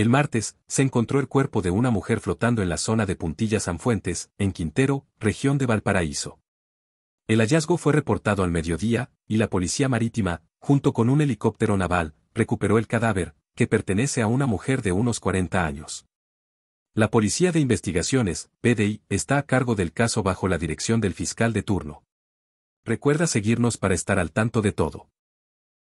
El martes, se encontró el cuerpo de una mujer flotando en la zona de San Fuentes, en Quintero, región de Valparaíso. El hallazgo fue reportado al mediodía, y la Policía Marítima, junto con un helicóptero naval, recuperó el cadáver, que pertenece a una mujer de unos 40 años. La Policía de Investigaciones, PDI, está a cargo del caso bajo la dirección del fiscal de turno. Recuerda seguirnos para estar al tanto de todo.